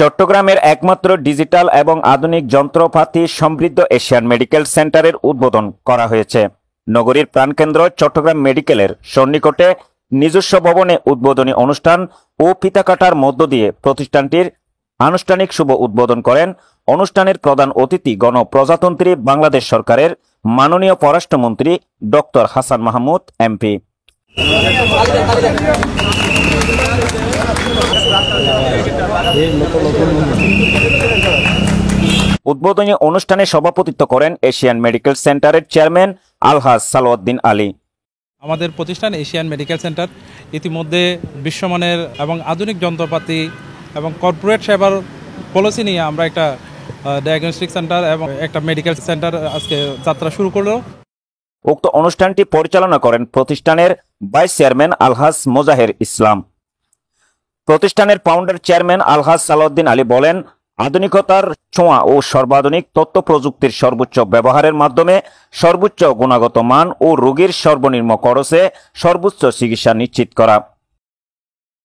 চট্টগ্রামের একমাত্র ডিজিটাল এবং আধুনিক যন্ত্রপাতি সমৃদ্ধ এশিয়ান মেডিকেল সেন্টারের উদ্বোধন করা হয়েছে নগরীর প্রাণকেন্দ্র চট্টগ্রাম মেডিকেলের সন্নিকটে নিজস্ব ভবনে উদ্বোধনী অনুষ্ঠান ও পিতাকাটার মধ্য দিয়ে প্রতিষ্ঠানটির আনুষ্ঠানিক শুভ উদ্বোধন করেন অনুষ্ঠানের প্রধান অতিথি গণপ্রজাতন্ত্রী বাংলাদেশ সরকারের মাননীয় পররাষ্ট্রমন্ত্রী ডক্টর হাসান মাহমুদ এমপি উদ্বোধনী অনুষ্ঠানে সভাপতিত্ব করেন এশিয়ান মেডিকেল সেন্টারের চেয়ারম্যান আলহাজ সালোয়াদ্দিন আলী আমাদের প্রতিষ্ঠান এশিয়ান মেডিকেল সেন্টার ইতিমধ্যে বিশ্বমানের এবং আধুনিক যন্ত্রপাতি এবং কর্পোরেট সেবার পলিসি নিয়ে আমরা একটা ডায়াগনস্টিক সেন্টার এবং একটা মেডিকেল সেন্টার আজকে যাত্রা শুরু করলো উক্ত অনুষ্ঠানটি পরিচালনা করেন প্রতিষ্ঠানের ভাইস চেয়ারম্যান আলহাজ মোজাহের ইসলাম প্রতিষ্ঠানের ফাউন্ডার চেয়ারম্যান আলহাজ সালাউদ্দিন আলী বলেন আধুনিকতার ছোঁয়া ও সর্বাধুনিক তথ্য প্রযুক্তির সর্বোচ্চ ব্যবহারের মাধ্যমে সর্বোচ্চ গুণাগত মান ও রোগীর সর্বনিম্ন খরচে সর্বোচ্চ চিকিৎসা নিশ্চিত করা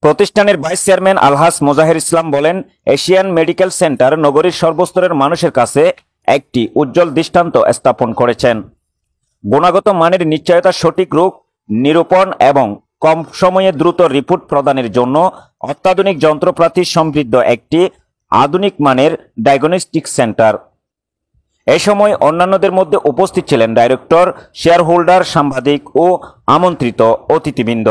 প্রতিষ্ঠানের ভাইস চেয়ারম্যান আলহাস মোজাহির ইসলাম বলেন এশিয়ান মেডিকেল সেন্টার নগরীর সর্বস্তরের মানুষের কাছে একটি উজ্জ্বল দৃষ্টান্ত স্থাপন করেছেন গুণাগত মানের নিশ্চয়তা সঠিক রোগ নিরূপণ এবং কম সময়ে দ্রুত রিপোর্ট প্রদানের জন্য অত্যাধুনিক যন্ত্রপাতি সমৃদ্ধ একটি আধুনিক মানের ডায়াগনস্টিক সেন্টার এ সময় অন্যান্যদের মধ্যে উপস্থিত ছিলেন ডাইরেক্টর শেয়ারহোল্ডার সাংবাদিক ও আমন্ত্রিত অতিথিবৃন্দ